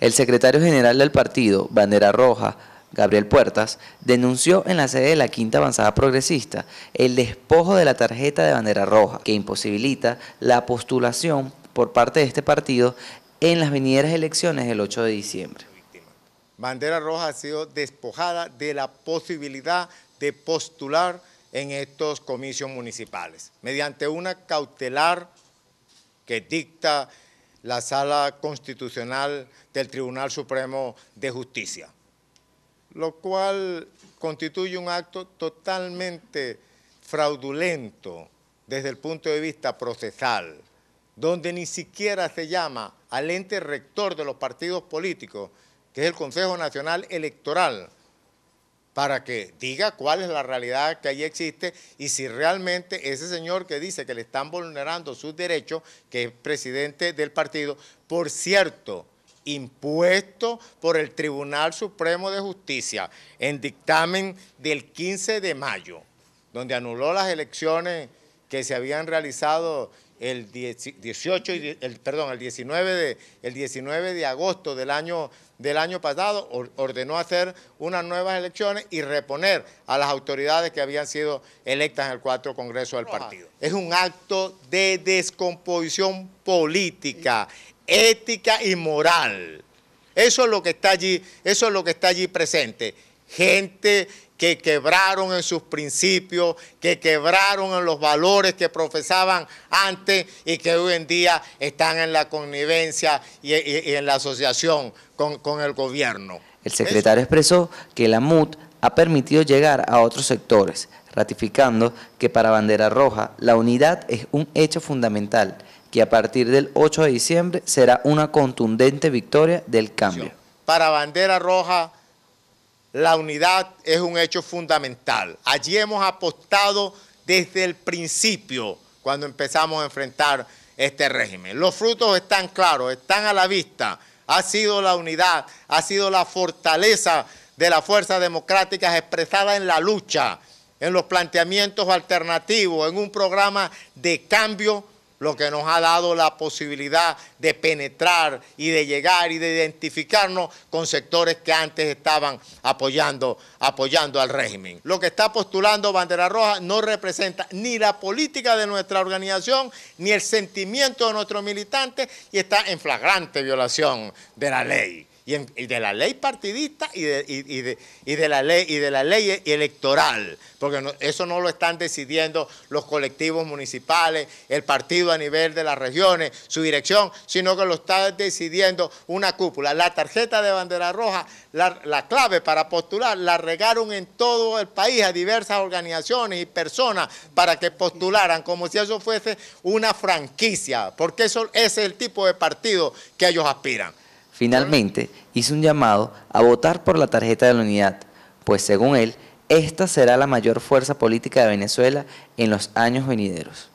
El secretario general del partido, Bandera Roja, Gabriel Puertas, denunció en la sede de la Quinta Avanzada Progresista el despojo de la tarjeta de Bandera Roja, que imposibilita la postulación por parte de este partido en las venideras elecciones del 8 de diciembre. Bandera Roja ha sido despojada de la posibilidad de postular en estos comicios municipales, mediante una cautelar que dicta la Sala Constitucional del Tribunal Supremo de Justicia, lo cual constituye un acto totalmente fraudulento desde el punto de vista procesal, donde ni siquiera se llama al ente rector de los partidos políticos, que es el Consejo Nacional Electoral, para que diga cuál es la realidad que allí existe y si realmente ese señor que dice que le están vulnerando sus derechos, que es presidente del partido, por cierto, impuesto por el Tribunal Supremo de Justicia en dictamen del 15 de mayo, donde anuló las elecciones que se habían realizado el 18 y el perdón, el 19 de 19 de agosto del año del año pasado ordenó hacer unas nuevas elecciones y reponer a las autoridades que habían sido electas en el Cuatro Congreso del partido. Es un acto de descomposición política, ética y moral. Eso es lo que está allí, eso es lo que está allí presente gente que quebraron en sus principios, que quebraron en los valores que profesaban antes y que hoy en día están en la connivencia y, en la asociación con, el gobierno. El secretario expresó que la MUT ha permitido llegar a otros sectores, ratificando que para Bandera Roja la unidad es un hecho fundamental, que a partir del 8 de diciembre será una contundente victoria del cambio. Para Bandera Roja la unidad es un hecho fundamental. Allí hemos apostado desde el principio cuando empezamos a enfrentar este régimen. Los frutos están claros, están a la vista. Ha sido la unidad, ha sido la fortaleza de las fuerzas democráticas expresada en la lucha, en los planteamientos alternativos, en un programa de cambio lo que nos ha dado la posibilidad de penetrar y de llegar y de identificarnos con sectores que antes estaban apoyando, apoyando al régimen. Lo que está postulando Bandera Roja no representa ni la política de nuestra organización, ni el sentimiento de nuestros militantes y está en flagrante violación de la ley y, de la ley partidista y de, la ley electoral, porque eso no lo están decidiendo los colectivos municipales, el partido a nivel de las regiones, su dirección, sino que lo está decidiendo una cúpula. La tarjeta de bandera roja, la, clave para postular, la regaron en todo el país a diversas organizaciones y personas para que postularan como si eso fuese una franquicia, porque eso, ese es el tipo de partido que ellos aspiran. Finalmente, hizo un llamado a votar por la tarjeta de la unidad, pues según él, esta será la mayor fuerza política de Venezuela en los años venideros.